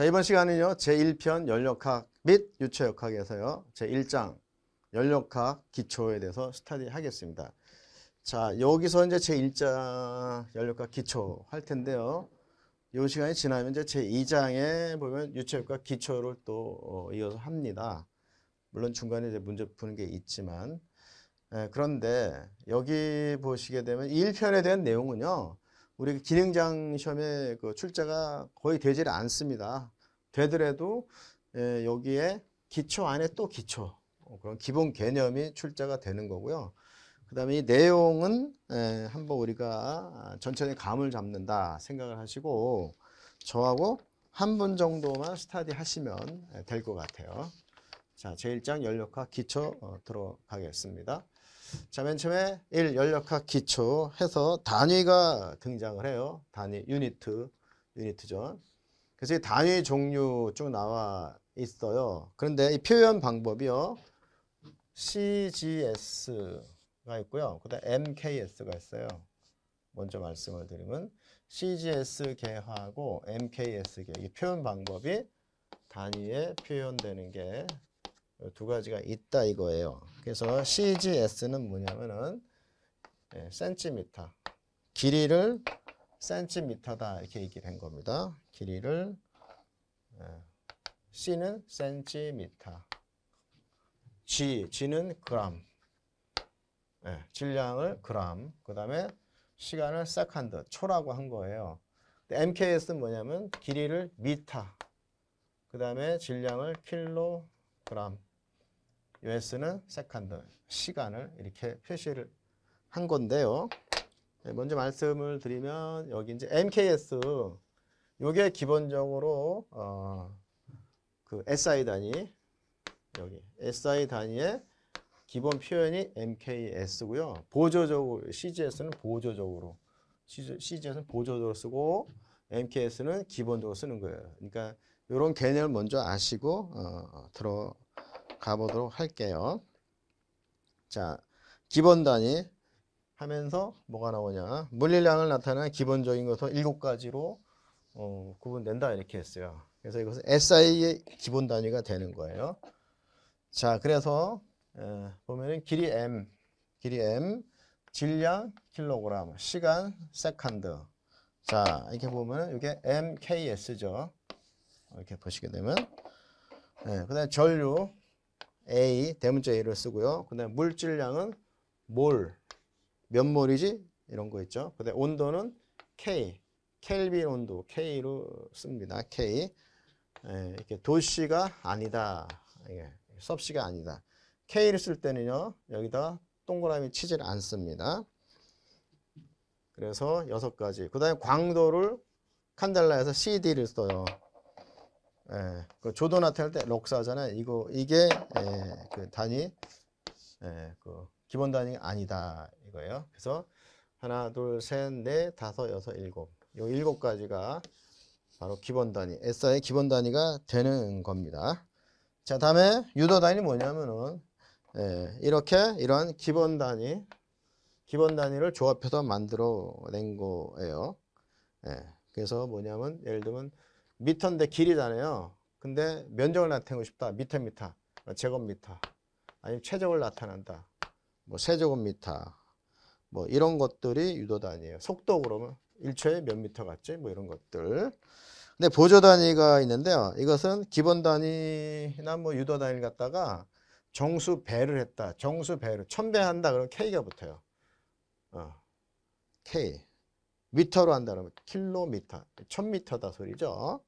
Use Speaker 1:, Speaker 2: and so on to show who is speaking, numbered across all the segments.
Speaker 1: 자, 이번 시간은요. 제1편 연력학 및 유체역학에서요. 제1장 연력학 기초에 대해서 스타디 하겠습니다. 자, 여기서 이제 제1장 연력학 기초 할 텐데요. 이 시간이 지나면 이제 제2장에 보면 유체역학 기초를 또 어, 이어서 합니다. 물론 중간에 이제 문제 푸는 게 있지만 예, 그런데 여기 보시게 되면 1편에 대한 내용은요. 우리 기능장 시험에 그 출제가 거의 되질 않습니다. 되더라도 예, 여기에 기초 안에 또 기초 어, 그런 기본 개념이 출제가 되는 거고요. 그 다음에 이 내용은 예, 한번 우리가 전천히 감을 잡는다 생각을 하시고 저하고 한 분 정도만 스타디 하시면 예, 될것 같아요. 자, 제1장 연력화 기초 어, 들어가겠습니다. 자, 맨 처음에 1. 연력학 기초 해서 단위가 등장을 해요. 단위, 유니트, 유니트죠. 그래서 이 단위 종류 쭉 나와 있어요. 그런데 이 표현 방법이요. CGS가 있고요. 그다음 MKS가 있어요. 먼저 말씀을 드리면 CGS 계하고 MKS 계이 표현 방법이 단위에 표현되는 게두 가지가 있다 이거예요. 그래서 CGS는 뭐냐면은 예, 센티미터 길이를 센티미터다 이렇게 얘기를 겁니다. 길이를 예, C는 센티미터 G, G는 그람 예, 질량을 그람 그 다음에 시간을 세컨드 초라고 한 거예요. MKS는 뭐냐면 길이를 미터 그 다음에 질량을 킬로그램 US는 세컨드, 시간을 이렇게 표시를 한 건데요. 네, 먼저 말씀을 드리면 여기 이제 MKS 요게 기본적으로 어, 그 SI 단위 여기 SI 단위의 기본 표현이 MKS고요. 보조적으로 CGS는 보조적으로 CGS는 보조적으로 쓰고 MKS는 기본적으로 쓰는 거예요. 그러니까 이런 개념 먼저 아시고 어, 들어 가보도록 할게요. 자, 기본 단위 하면서 뭐가 나오냐. 물리량을 나타내는 기본적인 것은 7가지로 어, 구분된다 이렇게 했어요. 그래서 이것은 SI의 기본 단위가 되는 거예요. 자, 그래서 에, 보면은 길이 m, 길이 m, 질량 킬로그램, 시간 세컨드. 자, 이렇게 보면 이게 mks죠. 이렇게 보시게 되면, 네, 그다음 전류 A 대문자 A를 쓰고요. 그다음 물질량은 몰, 몇 몰이지? 이런 거 있죠. 그다음 온도는 K, 켈빈 온도 K로 씁니다. K 예, 이렇게 도씨가 아니다. 예, 섭씨가 아니다. K를 쓸 때는요. 여기다 동그라미 치질 않습니다. 그래서 여섯 가지. 그다음 광도를 칸달라에서 CD를 써요. 예, 그조도나테할때럭사잖아요 이거 이게 예, 그 단위 예, 그 기본 단위 아니다 이거예요. 그래서 하나, 둘, 셋, 넷, 다섯, 여섯, 일곱. 요 일곱 가지가 바로 기본 단위, s i 기본 단위가 되는 겁니다. 자, 다음에 유도 단위 뭐냐면은 예, 이렇게 이러 기본 단위, 기본 단위를 조합해서 만들어낸 거예요. 예, 그래서 뭐냐면 예를 들면 미터인데 길이잖아요. 근데 면적을 나타내고 싶다. 미터 미터, 제곱미터, 아니면 최적을 나타낸다. 뭐 세제곱미터, 뭐 이런 것들이 유도 단위예요. 속도 그러면 1초에 몇 미터 같지? 뭐 이런 것들. 근데 보조 단위가 있는데요. 이것은 기본 단위나 뭐 유도 단위를 갖다가 정수 배를 했다. 정수 배를 천배한다. 그러면 K가 붙어요. 어. K. 미터로 한다 그러면 킬로미터. 천미터다 소리죠.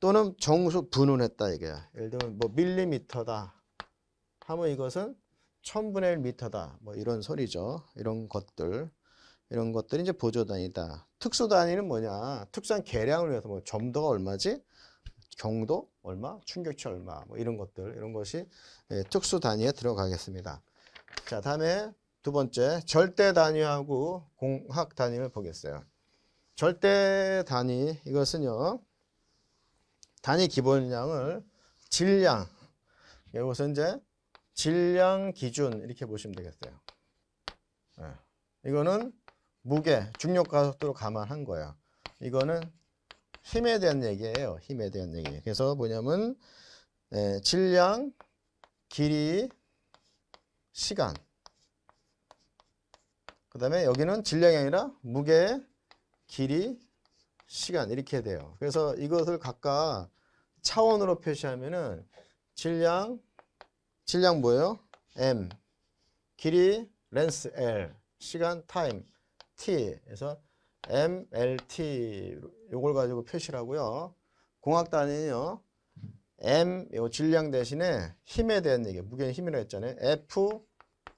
Speaker 1: 또는 정수 분운했다 이게 예를 들면 뭐 밀리미터다 하면 이것은 천분의 1 미터다 뭐 이런 소리죠. 이런 것들 이런 것들이 이제 보조 단위다. 특수 단위는 뭐냐? 특수한 계량을 위해서 뭐 점도가 얼마지? 경도 얼마? 충격치 얼마? 뭐 이런 것들 이런 것이 예, 특수 단위에 들어가겠습니다. 자 다음에 두 번째 절대 단위하고 공학 단위를 보겠어요. 절대 단위 이것은요 단위 기본량을 질량 여기서 이제 질량 기준 이렇게 보시면 되겠어요. 예. 이거는 무게, 중력 가속도로 감안한 거야. 이거는 힘에 대한 얘기예요. 힘에 대한 얘기. 그래서 뭐냐면 네, 질량, 길이, 시간. 그 다음에 여기는 질량이 아니라 무게, 길이, 시간 이렇게 돼요. 그래서 이것을 각각 차원으로 표시하면은 질량 질량 뭐예요? m 길이 렌스 l 시간 타임 t 그서 m l t 요걸 가지고 표시를 고요 공학 단위는요. m 요 질량 대신에 힘에 대한 얘기 무게는 힘이라 했잖아요. f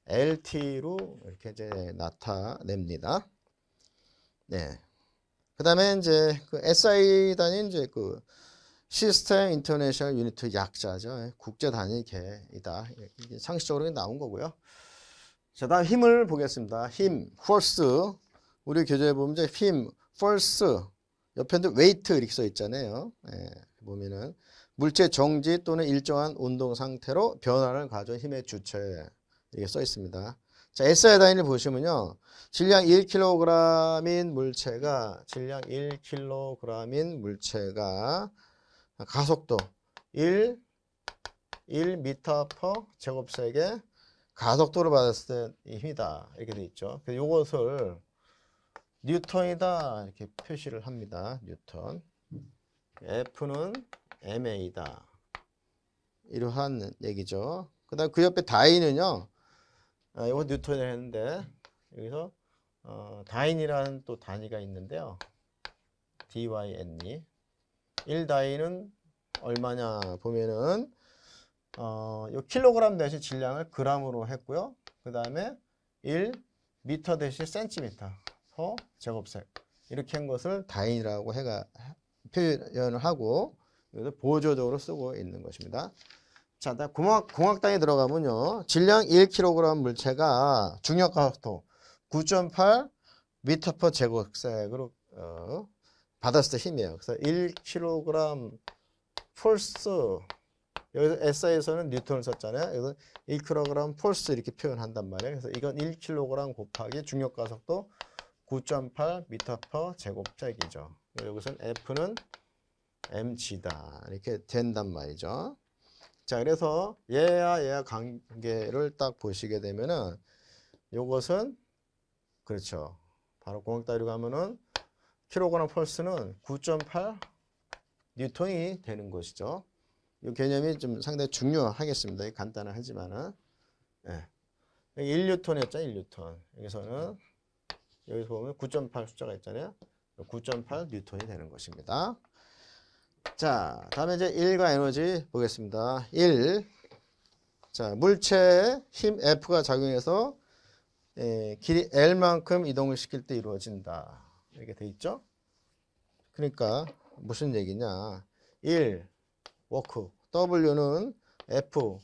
Speaker 1: l t로 이렇게 이제 나타냅니다. 네. 그 다음에 이제 그 SI 단위 이제 그 시스템 인터내셔널 유니트 약자죠. 예, 국제 단위계이다. 예, 이게 상식적으로 나온 거고요. 자, 다음 힘을 보겠습니다. 힘, force. 우리 교재에 보면 이제 힘, force. 옆에도 weight 이렇게 써 있잖아요. 예, 그 보면은 물체 정지 또는 일정한 운동 상태로 변화를 가져온 힘의 주체 이렇게 써 있습니다. 자, 에스아이다인을 보시면요. 질량 1kg인 물체가 질량 1kg인 물체가 가속도 1 1m/h 제곱세계 가속도를 받았을 때 힘이다 이렇게 돼 있죠. 그래서 이것을 뉴턴이다 이렇게 표시를 합니다. 뉴턴. F는 ma다. 이러한 얘기죠. 그다음 그 옆에 다이는요. 아, 이건 뉴턴을 했는데 여기서 어, 다인이라는 또 단위가 있는데요. dyn이 1다인은 e. 얼마냐 보면은 어, 요 킬로그램 대신 질량을 그램으로 했고요. 그 다음에 1 미터 대신 센티미터 퍼 제곱색 이렇게 한 것을 다인이라고 해가 표현을 하고 보조적으로 쓰고 있는 것입니다. 자, 공학, 공학당에 들어가면요. 질량 1kg 물체가 중력가속도 9.8 미터/퍼 제곱색으로 어, 받았을 때 힘이에요. 그래서 1kg 폴스 여기서 SI에서는 뉴턴을 썼잖아요. 여기서 1kg 폴스 이렇게 표현한단 말이에요. 그래서 이건 1kg 곱하기 중력가속도 9.8 미터/퍼 제곱색이죠. 여기서는 F는 mg다 이렇게 된단 말이죠. 자, 그래서 얘와 얘와 관계를 딱 보시게 되면은 요것은 그렇죠. 바로 공학 따위로 가면은 킬로그램 펄스는 9.8 뉴턴이 되는 것이죠. 이 개념이 좀 상당히 중요하겠습니다. 간단하지만은 예. 여기 1뉴턴이었죠. 1뉴턴. 여기서는 여기서 보면 9.8 숫자가 있잖아요. 9.8 뉴턴이 되는 것입니다. 자, 다음에 이제 1과 에너지 보겠습니다. 1. 자, 물체의 힘 F가 작용해서 예, 길이 L만큼 이동을 시킬 때 이루어진다. 이렇게 돼 있죠? 그러니까 무슨 얘기냐. 1. 워크. W는 F.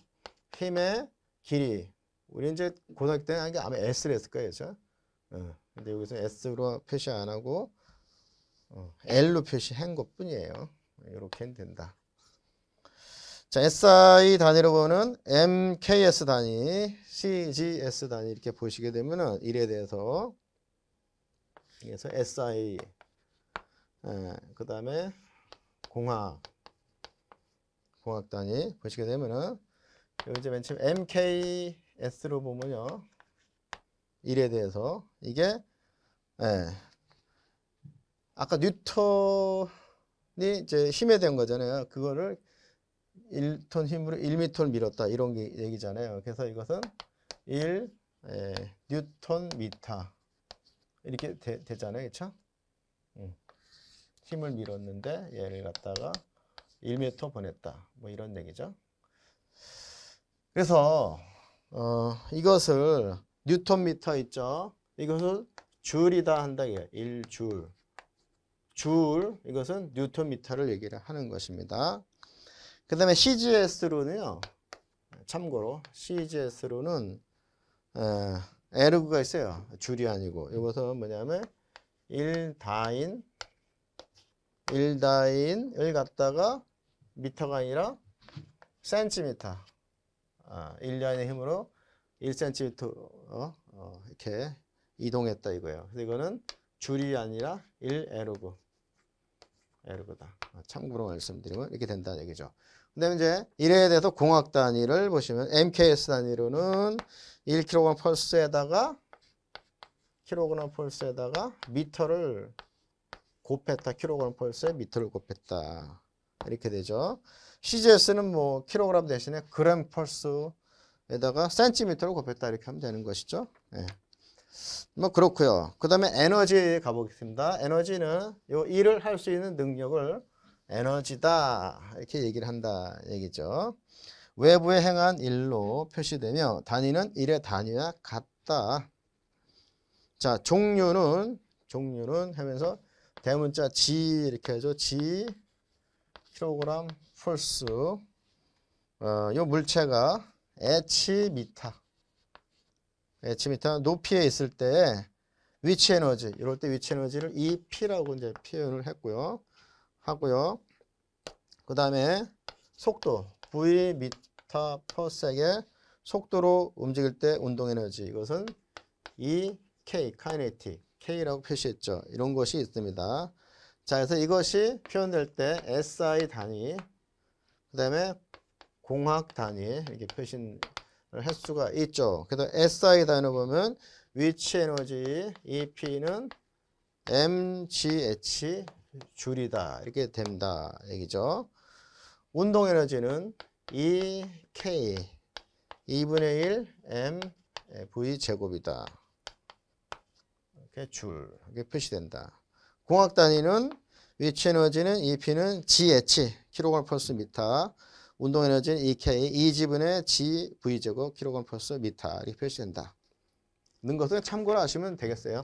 Speaker 1: 힘의 길이. 우리 이제 고등학교 때 하는 게 아마 S를 했을 거예요. 그죠 어, 근데 여기서 S로 표시 안 하고 어, L로 표시한 것 뿐이에요. 이렇게 된다. 자, SI 단위로는 MKS 단위, CGS 단위 이렇게 보시게 되면은 일에 대해서 그래서 SI 예, 그다음에 공학 공학 단위 보시게 되면은 여기 이제 맨 처음 MKS로 보면요. 일에 대해서 이게 예, 아까 뉴턴 이제 힘에 대한 거잖아요. 그거를 1톤 힘으로 1미터를 밀었다. 이런 게 얘기잖아요. 그래서 이것은 1 에, 예, 뉴턴 미터 이렇게 되, 잖아요 그렇 음. 힘을 밀었는데 얘를 갖다가 1m 보냈다. 뭐 이런 얘기죠. 그래서 어, 이것을 뉴턴 미터 있죠? 이것을 줄이다 한다. 1줄. 줄 이것은 뉴턴미터를 얘기를 하는 것입니다. 그 다음에 CGS로는요. 참고로 CGS로는 어, 에르그가 있어요. 줄이 아니고 이것은 뭐냐면 1다인 1다인을 갖다가 미터가 아니라 센티미터 1년의 아, 힘으로 1cm 어, 어, 이렇게 이동했다 이거예요. 그래서 이거는 줄이 아니라 1에로그 이거다. 아, 참고로 말씀드리면 이렇게 된다는 얘기죠. 그 다음에 이제 이래에 대해서 공학 단위를 보시면 MKS 단위로는 1kg 펄스에다가 킬로 펄스에다가 미터를 곱했다. 킬로 펄스에 미터를 곱했다. 이렇게 되죠. CGS는 뭐킬로 대신에 그램 펄스에다가 센티를 곱했다. 이렇게 하면 되는 것이죠. 네. 뭐 그렇고요. 그 다음에 에너지 가보겠습니다. 에너지는 요 일을 할 수 있는 능력을 에너지다 이렇게 얘기를 한다 얘기죠. 외부에 행한 일로 표시되며 단위는 일의 단위와 같다. 자 종류는 종류는 하면서 대문자 G 이렇게 해줘. G 킬로그램 폴스 어, 요 물체가 H 미터 h 예, 미터 높이에 있을 때 위치 에너지 이럴 때 위치 에너지를 EP라고 이제 표현을 했고요. 하고요. 그 다음에 속도 V 미터 퍼섹의 속도로 움직일 때 운동 에너지 이것은 EK 카이네틱 K라고 표시했죠. 이런 것이 있습니다. 자 그래서 이것이 표현될 때 SI 단위 그 다음에 공학 단위 이렇게 표시 횟수가 있죠. 그래서 SI 단어 보면 위치 에너지 EP는 MGH 줄이다 이렇게 된다 얘기죠. 운동 에너지는 EK 2분의 1 MV 제곱이다. 이렇게 줄 이렇게 표시된다. 공학 단위는 위치 에너지는 EP는 GH 킬로그램 퍼스 운동에너지는 EK, 이 지분의 GV제곱 킬로그램 플러스 미터 이렇게 표시된다. 는 것을 참고로 아시면 되겠어요.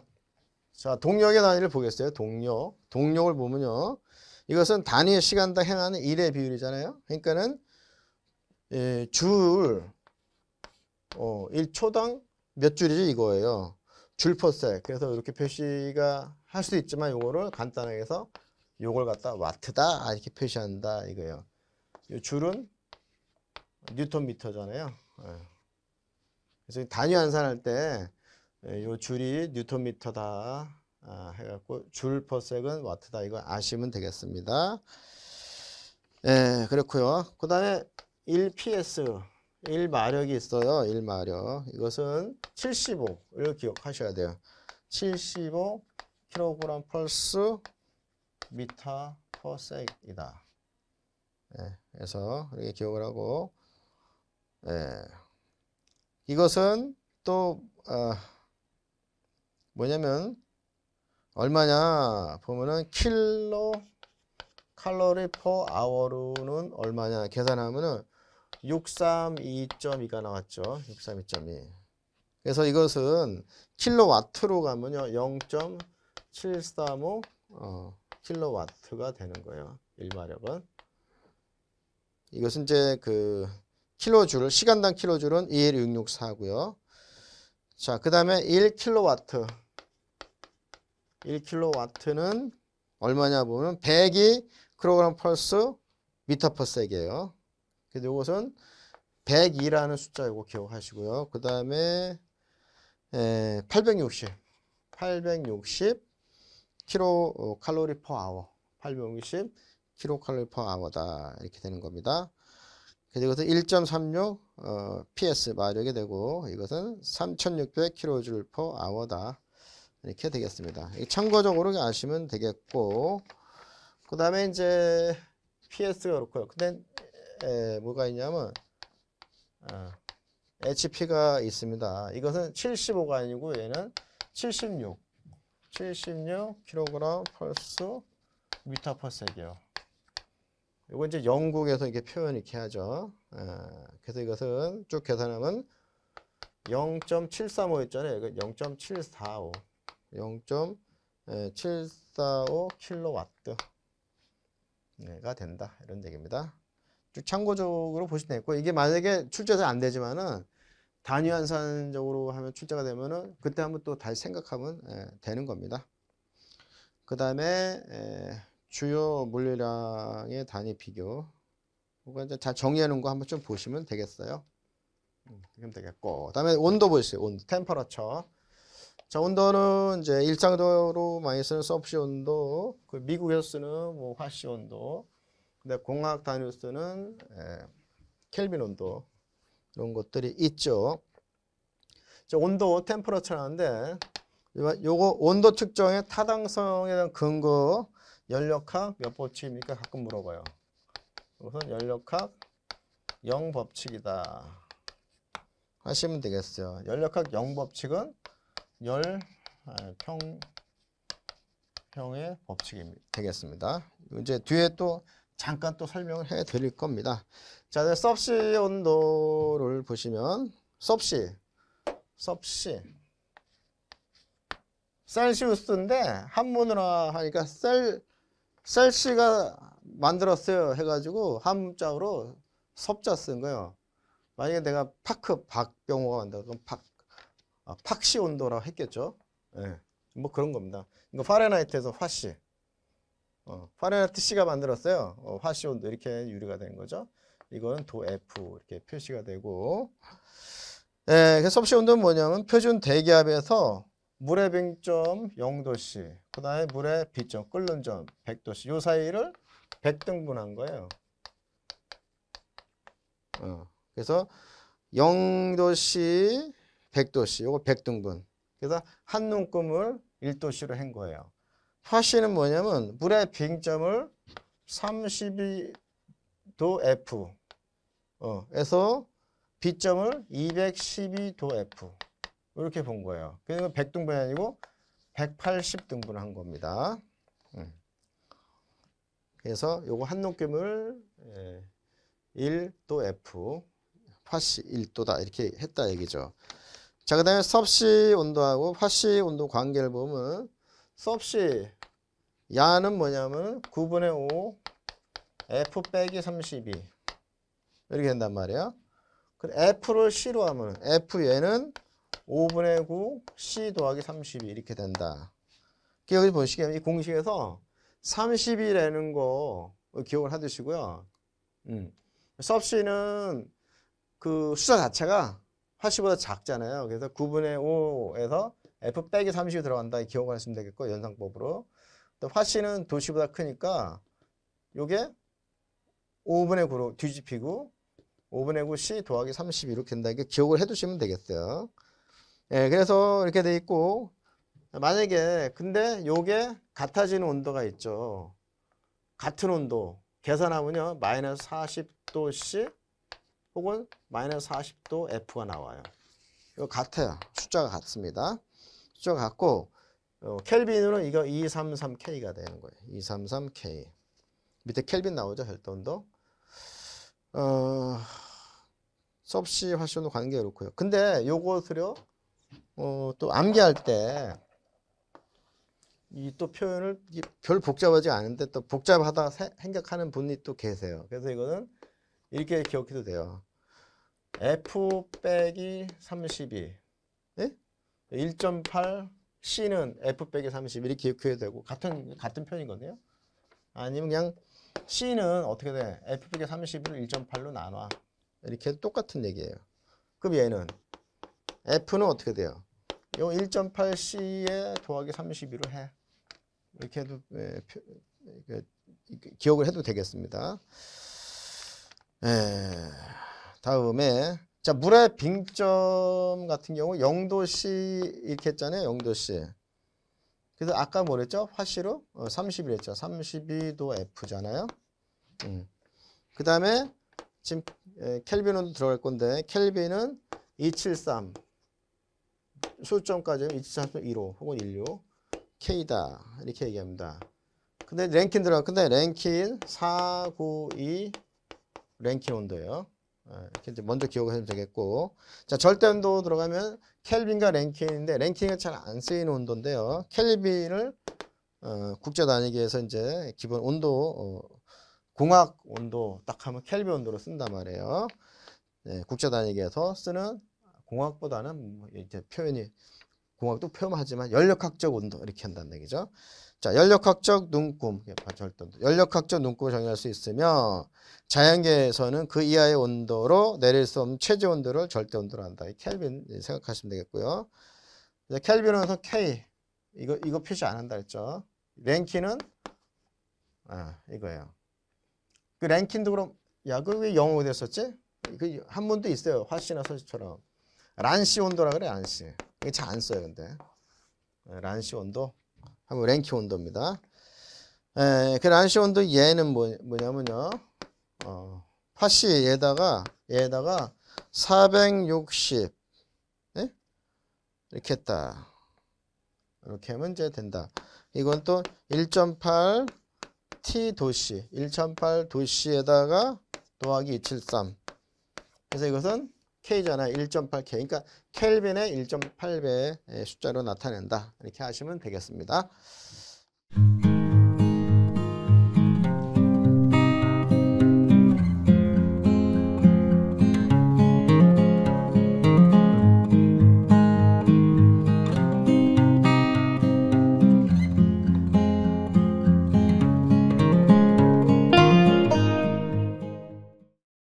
Speaker 1: 자, 동력의 단위를 보겠어요. 동력. 동력을 보면요. 이것은 단위 시간당 행하는 일의 비율이잖아요. 그러니까는 예, 줄, 어, 1초당 몇 줄이지 이거예요. 줄 퍼셀. 그래서 이렇게 표시가 할 수 있지만 요거를 간단하게 해서 요걸 갖다 와트다 이렇게 표시한다 이거예요. 줄은 뉴턴 미터잖아요. 예. 그래서 단위 환산할 때이 예, 줄이 뉴턴 미터다 아, 해갖고 줄 퍼섹은 와트다 이거 아시면 되겠습니다. 예, 그렇고요. 그 다음에 1PS 1마력이 있어요. 1마력. 이것은 75를 기억하셔야 돼요. 75 kg 퍼스 미터 퍼섹이다. 그래서 예, 이렇게 기억을 하고 예, 이것은 또 아, 뭐냐면 얼마냐 보면은 킬로 칼로리 퍼 아워로는 얼마냐 계산하면은 632.2가 나왔죠. 632.2. 그래서 이것은 킬로와트로 가면요. 0.735 어, 킬로와트가 되는 거예요. 일마력은. 이것은 이제 그 킬로줄 시간당 킬로줄은 21664고요. 자, 그다음에 1킬로와트. 1킬로와트는 얼마냐 보면 100이 크로그램 펄스 미터 퍼 세기예요. 근데 이것은 102라는 숫자 이거 기억하시고요. 그다음에 860. 860 킬로 어, 칼로리 퍼 아워. 860 킬로칼로리 퍼 아워다 이렇게 되는 겁니다. 그래서 1.36 어, PS 마력이 되고 이것은 3,600 킬로줄 퍼 아워다 이렇게 되겠습니다. 참고적으로 아시면 되겠고 그 다음에 이제 PS가 그렇고요. 근데 에, 뭐가 있냐면 어, HP가 있습니다. 이것은 75가 아니고 얘는 76 76kg 펄스 미터 퍼세요 이건 이제 영국에서 이렇게 표현 이렇게 하죠. 아, 그래서 이것은 쭉 계산하면 0.735였잖아요. 0.745. 0.745 킬로와트. 가 된다 이런 얘기입니다. 쭉 참고적으로 보시면 되고 이게 만약에 출제가 안 되지만은 단위 환산적으로 하면 출제가 되면은 그때 한번 또 다시 생각하면 예, 되는 겁니다. 그 다음에 예, 주요 물리량의 단위 비교. 그거 이제 다 정리해 놓거 한번 좀 보시면 되겠어요. 음, 그럼 되겠고. 다음에 온도 보세요. 온 템퍼러처. 자, 온도는 이제 일상적으로 많이 쓰는 섭씨 온도, 그 미국에서 쓰는 뭐 화씨 온도. 근데 공학 단위로 쓰는 에, 예, 켈빈 온도 이런 것들이 있죠. 자, 온도 템퍼러처라는데 요거 온도 측정의 타당성에 대한 근거 연력학 몇 법칙입니까? 가끔 물어봐요. 우선 연력학 0 법칙이다. 하시면 되겠어요. 연력학 0 법칙은 열 아, 평, 평의 법칙이 되겠습니다. 이제 뒤에 또 잠깐 또 설명을 해 드릴 겁니다. 자, 섭씨 온도를 보시면 섭씨, 섭씨 셀시우스인데 한문으로 하니까 셀 셀씨가 만들었어요 해가지고 한문자로 섭자 쓴 거예요. 만약에 내가 파크 박병호가 만다 그럼 박 아, 팍시 온도라고 했겠죠. 예. 뭐 그런 겁니다. 이거 파레나이트에서 화씨. 어, 파레나이트 씨가 만들었어요. 어, 화씨 온도 이렇게 유리가 된 거죠. 이거는 도 F 이렇게 표시가 되고. 예, 섭씨 온도는 뭐냐면 표준 대기압에서 물의 빙점 0도씨, 그 다음에 물의 비점, 끓는 점 100도씨 요 사이를 100등분한 거예요. 어, 그래서 0도씨, 100도씨, 요거 100등분. 그래서 한 눈금을 1도씨로 한 거예요. 화씨는 뭐냐면 물의 빙점을 32도 F, 어, 에서 비점을 212도 F. 뭐 이렇게 본 거예요. 그러니 100등분이 아니고 180등분을 한 겁니다. 음. 그래서 요거 한농규물 1도 예, F 화씨 1도다 이렇게 했다 얘기죠. 자, 그 다음에 섭씨 온도하고 화씨 온도 관계를 보면 섭씨 야는 뭐냐면 9분의 5 F 빼기 32 이렇게 된단 말이에요. F를 C로 하면 F얘는 5분의 9, C 더하기 32 이렇게 된다. 여기 보시면 이 공식에서 30이라는 거 기억을 해두시고요. 음. 섭씨는 그 수사 자체가 화씨보다 작잖아요. 그래서 9분의 5에서 F 빼기 30이 들어간다. 기억 하시면 되겠고 연산법으로. 또 화씨는 도시보다 크니까 요게 5분의 9로 뒤집히고 5분의 9 C 더하기 30 이렇게 된다. 이게 기억을 해두시면 되겠어요. 예, 그래서 이렇게 돼 있고 만약에 근데 요게 같아지는 온도가 있죠. 같은 온도 계산하면요. 마이너스 4 0도 C 혹은 마이너스 40도 F가 나와요. 이거 같아요. 숫자가 같습니다. 숫자가 같고 어, 켈빈으로는 이거 233K가 되는 거예요. 233K. 밑에 켈빈 나오죠. 혈도온도. 어, 섭씨 화시온도 관계 그렇고요. 근데 요것을요. 어, 또 암기할 때 이 또 표현을 별 복잡하지 않은데 또 복잡하다 생각하는 분이 또 계세요. 그래서 이거는 이렇게 기억해도 돼요. F 빼기 32 예? 1.8 C는 F 빼기 30 이렇게 기억해야 되고 같은 같은 편인 건데요. 아니면 그냥 C는 어떻게 돼? F 빼기 30을 1.8로 나눠 이렇게 똑같은 얘기예요. 그럼 얘는 F는 어떻게 돼요? 요 1.8C에 더하기 32로 해. 이렇게 해도 예, 표, 예, 기억을 해도 되겠습니다. 예, 다음에 자 물의 빙점 같은 경우 0도씨 이렇게 했잖아요. 0도씨. 그래서 아까 뭐랬죠? 화씨로 어, 30일 했죠. 32도 F잖아요. 음. 그 다음에 지금 예, 켈빈으로 들어갈 건데 켈빈은 273 소수점까지 는면2차수 1호 혹은 16 K다 이렇게 얘기합니다. 근데 랭킨 들어 근데 랭킨 4, 9, 2 랭킨 온도예요. 아, 이렇게 먼저 기억하시면 되겠고 자 절대 온도 들어가면 켈빈과 랭킨인데 랭킨은 잘 안 쓰이는 온도인데요. 켈빈을 어, 국제 단위계에서 이제 기본 온도 어, 공학 온도 딱 하면 켈빈 온도로 쓴단 말이에요. 네, 국제 단위계에서 쓰는 공학보다는 뭐 이제 표현이 공학도 표현하지만 열역학적 온도 이렇게 한다는 얘기죠. 자, 열역학적 눈꿈, 열역학적 눈꿈을 정의할 수 있으며 자연계에서는 그 이하의 온도로 내릴 수 없는 최저 온도를 절대 온도로 한다. 켈빈 생각하시면 되겠고요. 켈빈으로서 K 이거 이거 표시 안 한다 했죠. 랭키는 아 이거예요. 그 랭킨도 그럼 야그 왜 영어로 됐었지? 그 한문도 있어요. 화씨나 서식처럼. 란시 온도라 그래 란시. 이게 잘 안 써요 근데. 예, 란시 온도 하고 랭키 온도입니다. 에, 예, 그 란시 온도 얘는 뭐, 뭐냐면요. 어, 파시 얘다가 얘다가 460 에? 예? 이렇게 했다. 이렇게 하면 이제 된다. 이건 또1.8 t 도시 1.8 도시에다가 더하기 273 그래서 이것은 K잖아. 1.8K. 그러니까 켈빈의 1.8배 의 숫자로 나타낸다. 이렇게 하시면 되겠습니다.